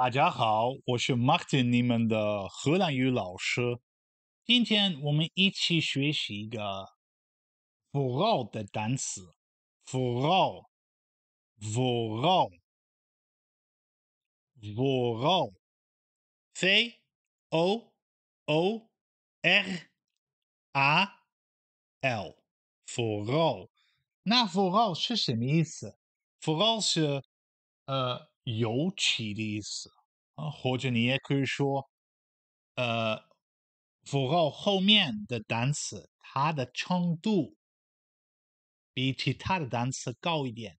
大家好，我是 Mark，你们的荷兰语老师。今天我们一起学习一个 “voor” 的单词。v o o l v o o l v o o l v o o r a l，voor。那 “voor” 是什么意思？“voor” 是呃。尤其的意思啊，或者你也可以说，呃，符号后面的单词它的程度比其他的单词高一点。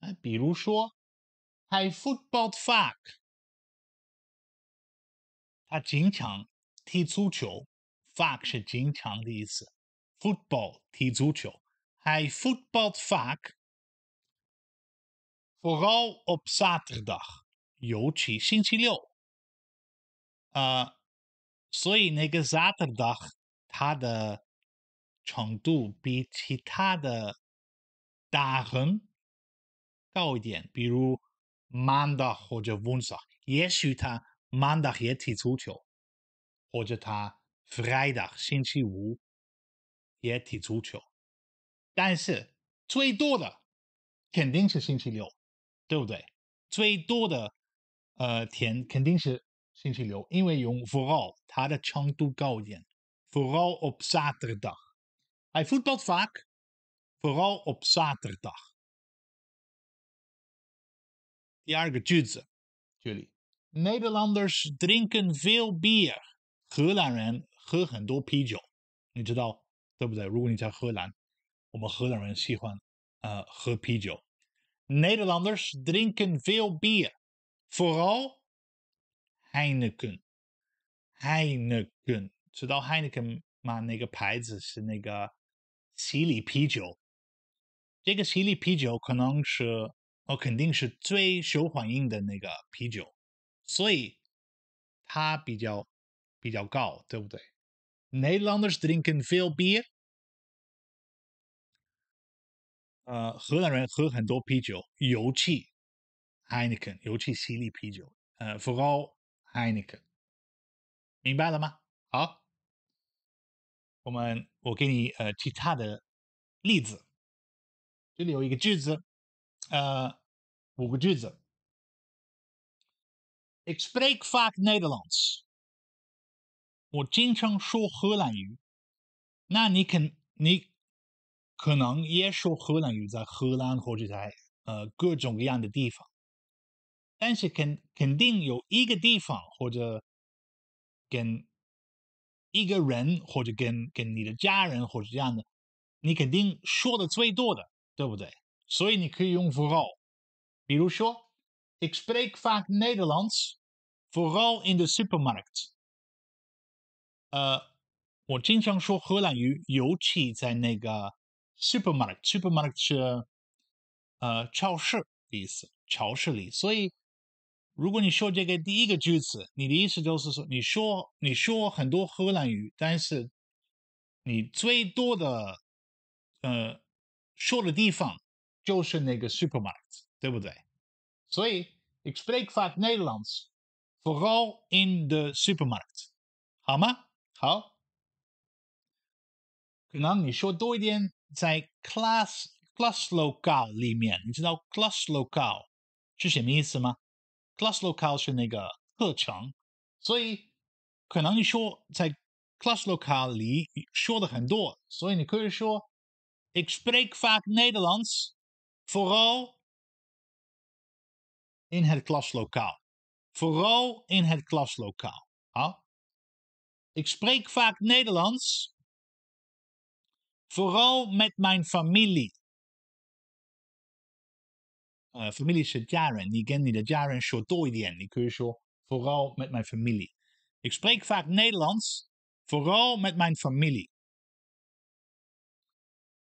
啊，比如说 h football fuck，他经常踢足球，fuck 是经常的意思，football 踢足球 h football fuck。vooral Xinxiliu. so zaterdag, 尤其星期六，因为 a 六他的程度比其他的大部高一点。比如星期一或者 d 期二，也许他星期一也踢足球，或者他星期五也踢足球。但是最多的肯定是星期六。对不对？最多的呃天肯定是星期六，因为用 f o r a l l 它的长度高一点。f o r a l l op s a t e r d a g h i f o o e t b a l vaak，f o r a l l op s a t e r d a g 第二个句子，这里，Nederlanders drinken veel b e e r 荷兰人喝很多啤酒。你知道对不对？如果你在荷兰，我们荷兰人喜欢呃喝啤酒。Nederlanders drinken veel bier. Vooral Heineken. Heineken. Zodat Heineken maar een pijze is, een Sili Pijo. Deze Sili Pijo kan eh, ook zijn, ook een is het twee showhanging 的 Nega Pijo. Zoei, ta Pijo, Pijo Gao, Nederlanders drinken veel bier. 呃，荷兰人喝很多啤酒，尤其 Heineken，尤其犀利啤酒，呃，不搞 Heineken，明白了吗？好，我们我给你呃其他的例子，这里有一个句子，呃，五个句子，Ik spreek vaak Nederlands，我经常说荷兰语，那你肯你？可能也说荷兰语，在荷兰或者在呃各种各样的地方，但是肯肯定有一个地方或者跟一个人或者跟跟你的家人或者这样的，你肯定说的最多的，对不对？所以你可以用 f o r a l 比如说 ‘ik spreek vaak Nederlands vooral in de supermarkt’。呃，我经常说荷兰语，尤其在那个。supermarket，supermarket 是，呃，超市的意思，超市里。所以，如果你说这个第一个句子，你的意思就是说，你说你说很多荷兰语，但是你最多的，呃，说的地方就是那个 supermarket，对不对？所以 e x p l e i n f a a k n e h e r l a n d s f o r a l l in t h e supermarkt，e 好吗？好，可能你说多一点。Het is een klaslokaal limian, je zou klaslokaal. is hetzelfde, maar klaslokaal zijn erg kers. Dus kan je zeggen in klaslokaal Lee, sure the hard, dus je kan je zeggen ik spreek vaak Nederlands vooral in het klaslokaal. Vooral in het klaslokaal. Ik spreek vaak Nederlands. Vooral met mijn familie. Eh, familie is het jaren. Die ken niet dat jaren shortoi die en. Die kun je vooral met mijn familie. Ik spreek vaak Nederlands, vooral met mijn familie.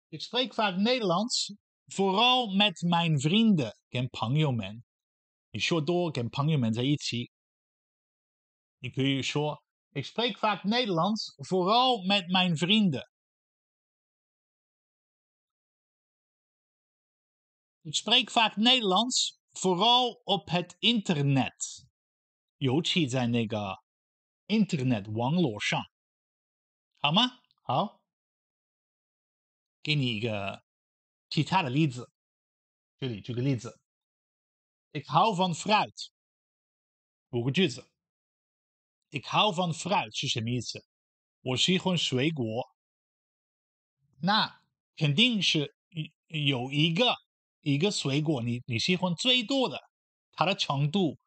Ik spreek vaak Nederlands, vooral met mijn vrienden. Ken pangyomen. Ik shortoi ken pangyomen 在一起. Je kun je ik spreek vaak Nederlands, vooral met mijn vrienden. Ik spreek vaak Nederlands, vooral op het internet. Yoqi zijn nega. Internet, Wang Luo Shang. Hama? Ha? Kini ge. Titale Lize. Jullie, Jullie Lize. Ik hou van fruit. Boeke Jutze. Ik hou van fruit, zusje Mietze. Wo zie gewoon zwee Na, kendin ze. Yo 一个水果，你你喜欢最多的，它的强度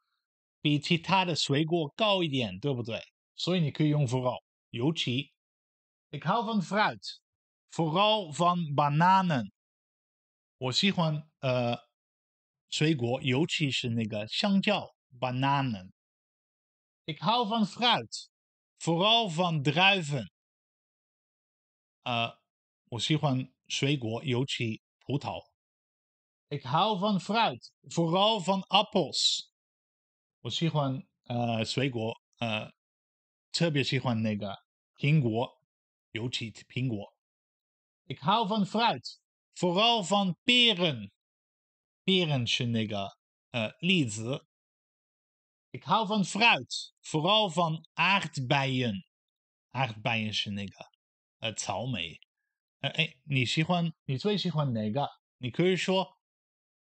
比其他的水果高一点，对不对？所以你可以用 “vooral” 尤其。我喜欢水果，尤其是那个香蕉，bananen。我喜欢呃水果，尤其是那个香蕉，bananen。我喜欢水果，尤其葡萄。Ik hou van fruit, vooral van appels. Eh, eh, Ik hou van fruit, vooral van peren. Peren eh, Ik hou van fruit, vooral van aardbeien. Aardbeien 是那个呃草莓。哎哎，你喜欢你最喜欢哪个？你可以说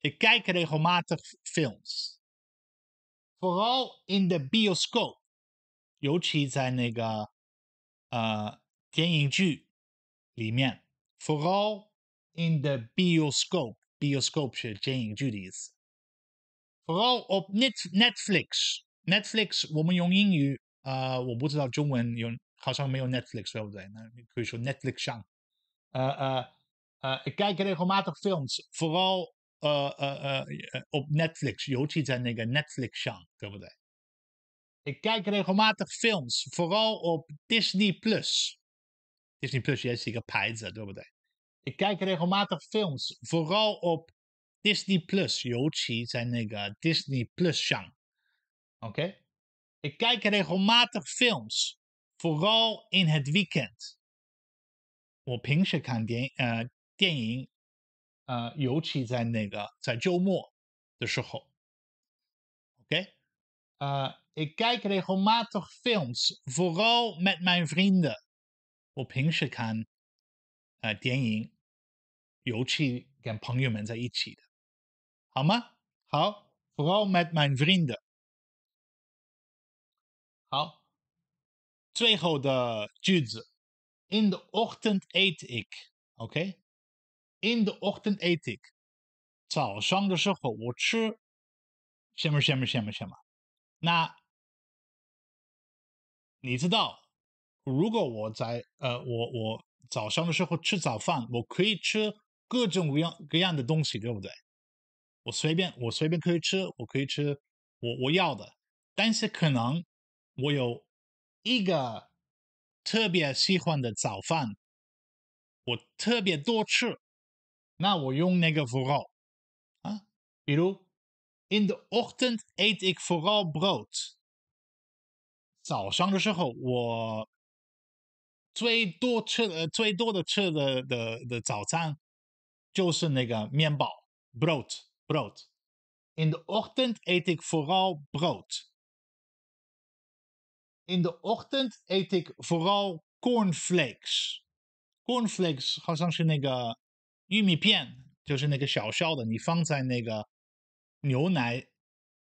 Ik kijk regelmatig films, vooral in de bioscoop. vooral in de bioscoop. is bioscoop，bioscoop Vooral op Netflix. Netflix net Netflix。Netflix，我们用英语，呃，我不知道中文有，好像没有 Netflix zo Netflix ik kijk regelmatig films, vooral 呃呃呃 op Netflix，尤其在那个 Netflix Ik kijk regelmatig films, vooral op Disney Plus. Disney Plus heeft Ik kijk regelmatig films, vooral op Disney Plus, 尤其在那个 Disney Plus shang. Oké? Ik kijk regelmatig films, vooral in het weekend. 我平时看电呃电影呃，尤其在那个在周末的时候，OK？呃，ik kijk regelmatig films, vooral met mijn vrienden。我平时看呃电影，尤其跟朋友们在一起的，好吗？好，vooral met mijn vrienden。好。Tweede punt: in de ochtend eet ik。OK？in Octon the Attic，早上的时候我吃什么什么什么什么。那你知道，如果我在呃我我早上的时候吃早饭，我可以吃各种各样各样的东西，对不对？我随便我随便可以吃，我可以吃我我要的。但是可能我有一个特别喜欢的早饭，我特别多吃。那我用那个 nou, vooral 啊，比如 in de ochtend eet ik vooral brood. Eh, brood。早上的时候我最多吃的最多的吃的的的早餐就是那个面包 brood In de ochtend eet ik vooral brood. In de ochtend eet ik vooral cornflakes. Cornflakes, 好像是那个玉米片就是那个小小的，你放在那个牛奶，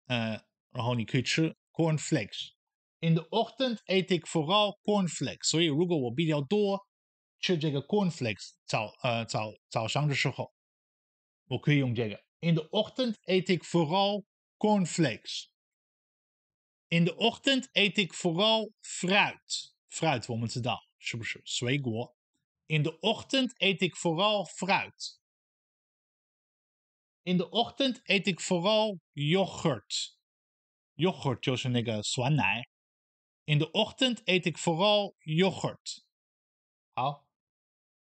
呃，然后你可以吃 corn flakes。In the a u h u e n d e t ik f o o r a l corn flakes。所以如果我比较多吃这个 corn flakes 早呃早早上的时候，我可以用这个。In the a u h u e n d e t ik f o o r a l corn flakes。In the a u h u e n d e t ik f o o r a l fruit。fruit 我们知道是不是水果？In de ochtend eet ik vooral fruit. In de ochtend eet ik vooral yoghurt. Yoghurt 就是那个酸奶. Eh, In de ochtend eet ik vooral yoghurt.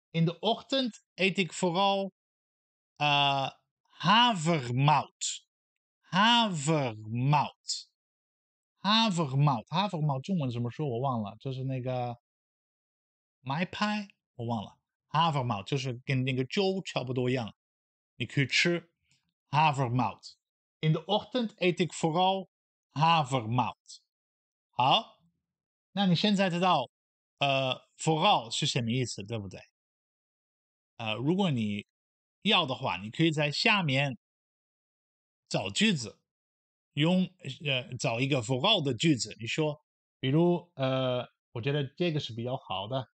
In de ochtend eet ik vooral uh, havermout. Havermout. Havermout. Havermout 中文怎么说我忘了，就是那个麦派。我忘了 h a v e a m o u t 就是跟那个粥差不多一样，你可以吃 h a v e a m o u t In t h e o c t t m n d eet ik f o r a l h a l f r m o u t 好，那你现在知道呃 f o r a l l 是什么意思，对不对？呃，如果你要的话，你可以在下面找句子，用呃找一个 f o r a l l 的句子，你说，比如呃，我觉得这个是比较好的。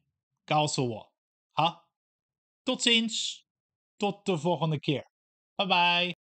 Tot ziens. Tot de volgende keer. Bye bye.